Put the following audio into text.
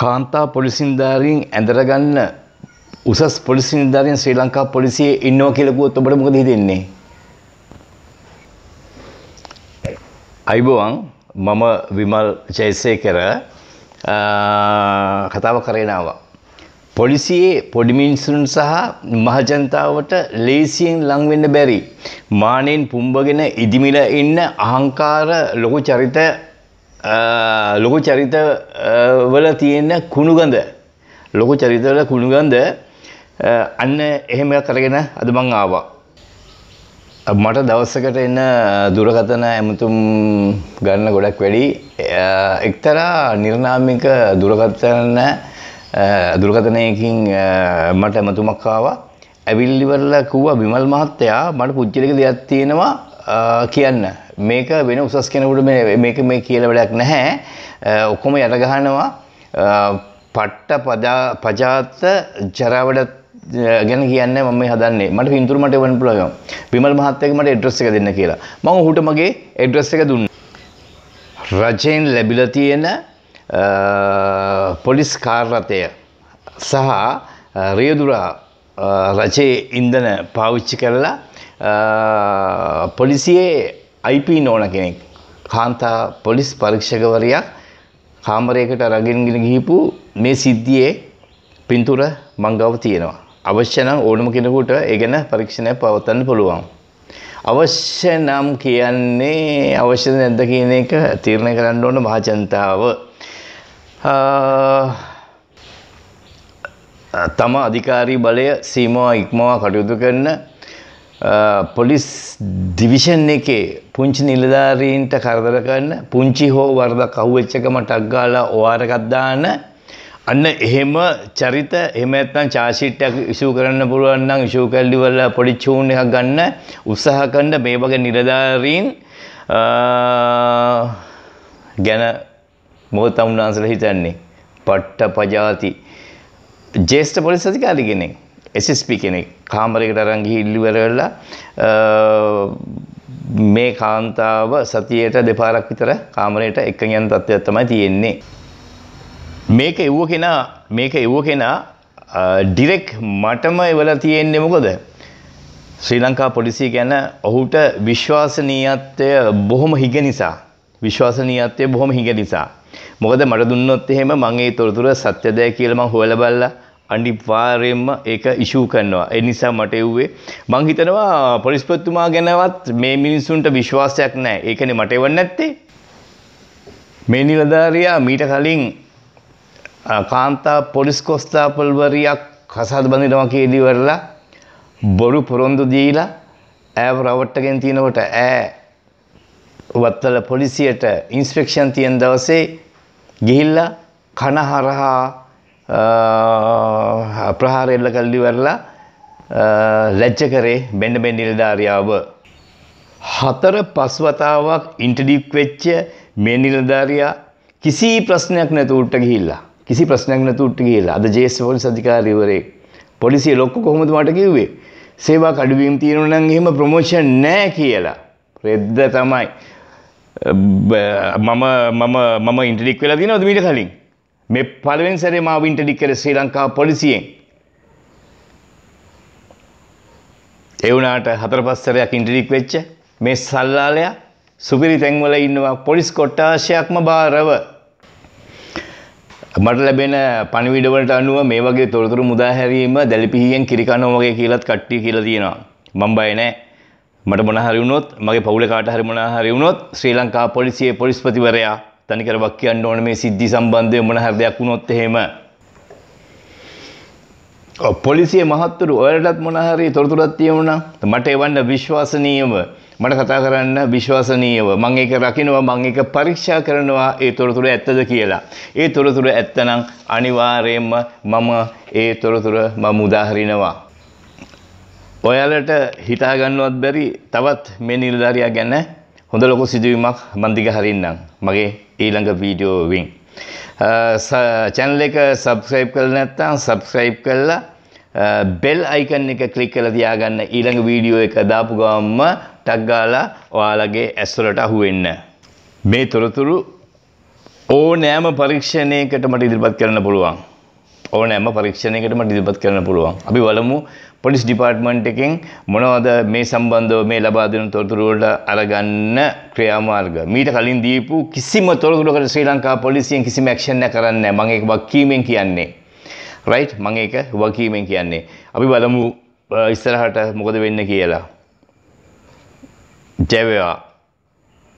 කාන්තා පොලිසින්ධාරීන් ඇඳරගන්න උසස් පොලිසි නිධාරයෙන් ශ්‍රී ලංකා පොලිසියේ ඉන්නවා කියලකුවොත් ඔබට මොකද හිතෙන්නේ? අයිබෝවන් මම විමල් ජයසේකර කතාව කරගෙන ආවා. පොලිසියේ පොඩි මිනිසුන් සහ මහජනතාවට ලේසියෙන් ලං වෙන්න බැරි මානෙන් පුම්බගෙන ඉදිමිලා ඉන්න අහංකාර ලොකු චරිත ලොකු චරිත වල තියෙන කුණුගඳ ලොකු චරිතවල කුණුගඳ අන්න එහෙම කරගෙන අද මං ආවා. මට දවස්සකට එන්න දුරකතන ඇමතුම් ගන්න ගොඩක් වැඩි එක්තරා නිර්නාමික දුරකතන දුරකතනයකින් මට ඇමතුමක් ආවා ඇවිල්ලිවරලා කිව්වා විමල් මහත්තයා මට පුච්චලික දෙයක් තියෙනවා කියන්න මේක වෙන උසස් කෙනකුට මේක මේ කියලා වැඩක් නැහැ ඔක්කොම යට ගහනවා පට්ට පදා පජාත ජරාවඩත් ගැන කියන්න මම හදන්නේ මට පින්තුරු මට එවන්න පුළුවන් විමල් මහත්තයාගේ මට ඇඩ්‍රස් එක දෙන්න කියලා මම ඔහුට මගේ ඇඩ්‍රස් එක දුන්නා රජෙන් ලැබිලා තියෙන පොලිස් කාර් රථය සහ රියදුරා රජයේ ඉන්ධන පාවිච්චි කරලා පොලිසියේ අයිපී නෝන කෙනෙක් කාන්තා පොලිස් පරීක්ෂකවරයා කාමරයකට රගෙන්ගෙන ගිහිපු මේ සිද්ධියේ පින්තූර මංගව තියෙනවා. අවශ්‍ය නම් ඕනම කෙනෙකුට ඒ ගැන පරීක්ෂණයක් පවත්වන්න පුළුවන්. අවශ්‍ය නම් කියන්නේ අවශ්‍යද නැද්ද කියන එක තීරණය කරන්න ඕන මහජනතාව. තම අධිකාරී බලය සීමාව ඉක්මවා කටයුතු කරන පොලිස් ඩිවිෂන් එකේ පුංචි නිලධාරීන්ට කරදර කරන පුංචි හෝ වරදක් අහුවෙච්ච එක මටක් ගාලා OR එකක් දාන්න අන්න එහෙම චරිත එහෙම නැත්නම් චාර්ජ් ෂීට් එකක් ඉෂුව කරන්න පුළුවන් නම් ඉෂුව කල්ලි වල පොඩි චූන් එකක් ගන්න උත්සාහ කරන මේ වගේ නිලධාරීන් ගැන මොකද තමුන්නාන්සලා හිතන්නේ පට්ට පජාති ජේෂ්ඨ පොලිස් අධිකාරී කෙනෙක් SSP කෙනෙක් කාමරයකට අරන් ගිහින් ඉල්ලුවර වෙලා මේ කාන්තාව සතියේට දෙපාරක් විතර කාමරයට එකගෙන යන තත්ත්වයක් තමයි තියෙන්නේ. මේක එව්ව කෙනා මේක එව්ව කෙනා ඩිරෙක්ට් මටම එවලා තියෙන්නේ මොකද? ශ්‍රී ලංකා පොලිසිය ගැන ඔහුට විශ්වාසනීයත්වය බොහොම හිග නිසා විශ්වාසනීයත්වය බොහොම හිග නිසා. මොකද මට දුන්නොත් එහෙම මම ඒ තොරතුර සත්‍යද කියලා මම හොයලා බලලා අනිවාර්යයෙන්ම ඒක ඉෂූ කරනවා. ඒ නිසා මට එව්වේ මං හිතනවා පොලිස්පතිතුමා ගැනවත් මේ මිනිසුන්ට විශ්වාසයක් නැහැ. ඒකනේ මට එවන්නේ නැත්තේ. මේ නිලධාරියා මීට කලින් කාන්තා පොලිස් කොස්තාපල්වරියක් කසාද බඳිනවා කියලිවරලා බොරු පොරොන්දු දීලා ඈව රවට්ටගෙන තිනකොට ඈ වත්තල පොලිසියට ඉන්ස්පෙක්ෂන් තියෙන දවසේ ගිහිල්ලා කන හරහා ප්‍රහාර එල්ල කල්ලිවරලා ලැච්ච කරේ බෙන්ඩ බෙන් නිලධාරියාව. හතර පස්වතාවක් ඉන්ටඩික් වෙච්ච මේ නිලධාරයා කිසි ප්‍රශ්නයක් නැතුූට ගිහිල්ලා කිසි ප්‍රශ්නයක් නැතුූට ගිහිල්ලා අද ජේස් පොලිස් අධිකාරීවරේ පොලිසිය ලොක්ක කොහොමද මට කිව්වේ සේවා කඩුවීම් තියෙනවා නම් එහෙම ප්‍රොමෝෂන් නැහැ කියලා රෙද්ද තමයි මම මම මම ඉන්ටඩික් වෙලා තියෙනවද මීට කලින් මේ පළවෙනි සැරේ මාව ඉන්ටඩික් කරේ ශ්‍රී ලංකා පොලිසියෙන්. ඒ වුණාට හතර පස් සැරයක් ඉන්ටඩික් වෙච්ච මේ සල්ලාලයා සුපිරි තැන්වල ඉන්නවා පොලිස් කොට්ටාශයක්ම බාරව. මට ලැබෙන පණිවිඩවලට අනුව මේ වගේ තොරතුරු මුදාහැරීම දැලිපිහියෙන් කිරිකනෝ වගේ කියලාත් කට්ටිය කියලා තියෙනවා. මම බය නැහැ. මට මොනවා හරි වුණොත් මගේ පවුලේ කාට හරි මොනවා හරි වුණොත් ශ්‍රී ලංකා පොලිසියේ පොලිස්පතිවරයා තනිකරවක් කියන්න ඕන මේ සිද්ධි සම්බන්ධය මොන හරි දෙයක් වුණොත් එහෙම පොලිසිය මහත්තුරු ඔයාලටත් මොන හරි තොරතුරක් තියෙනවා මට එවන්න විශ්වාසනීයව මට කතා කරන්න විශ්වාසනීයව මම ඒක රකින්නවා මම ඒක පරීක්ෂා කරනවා ඒ තොරතුර ඇත්තද කියලා. ඒ තොරතුර ඇත්තනම් අනිවාර්යයෙන්ම මම ඒ තොරතුර මම උදාහරිනවා. ඔයාලට හිතා ගන්නවත් බැරි තවත් මේ නිලධාරියා ගැන හොඳ ලොකු සිදුවීමක් මන් දිගහරින්නම්. මගේ ඊළඟ වීඩියෝවෙන්. චැනල එක සබස්ක්‍රයිබ් කළ නැත්තම් සබස්ක්‍රයිබ් කල්ලා බෙල් අයිකන් එක කලික් කල තියාගන්න ඊළඟ වීඩියෝ එක දාපු ගම්ම ටක්ගාලා ඔයාලගේ ඇස්වලට අහුවෙන්න. මේ තොරතුරු ඕනෑම පරීක්ෂණයකට මට ඉදිරිපත් කරන්න පුළුවන්. ඕනෑම පරීක්ෂණයකටම ඉදිරිපත් කරන්න පුළුවන්. අපි බලමු පොලිස් ඩිපාර්ට්මන්ට් එකෙන් මොනවද මේ සම්බන්ධව මේ ලබා දෙන තොරතුරු වලට අරගන්න ක්‍රියාමාර්ග. මීට කලින් දීපු කිසිම තොරතුරකට ශ්‍රී ලංකා පොලිසියෙන් කිසිම ඇක්ෂන් එකක් කරන්නේ නැහැ. මම ඒක වකීමෙන් කියන්නේ. රයිට් මම ඒක වකීමෙන් කියන්නේ. අපි බලමු ඉස්සරහට මොකද වෙන්නේ කියලා. ජය වේවා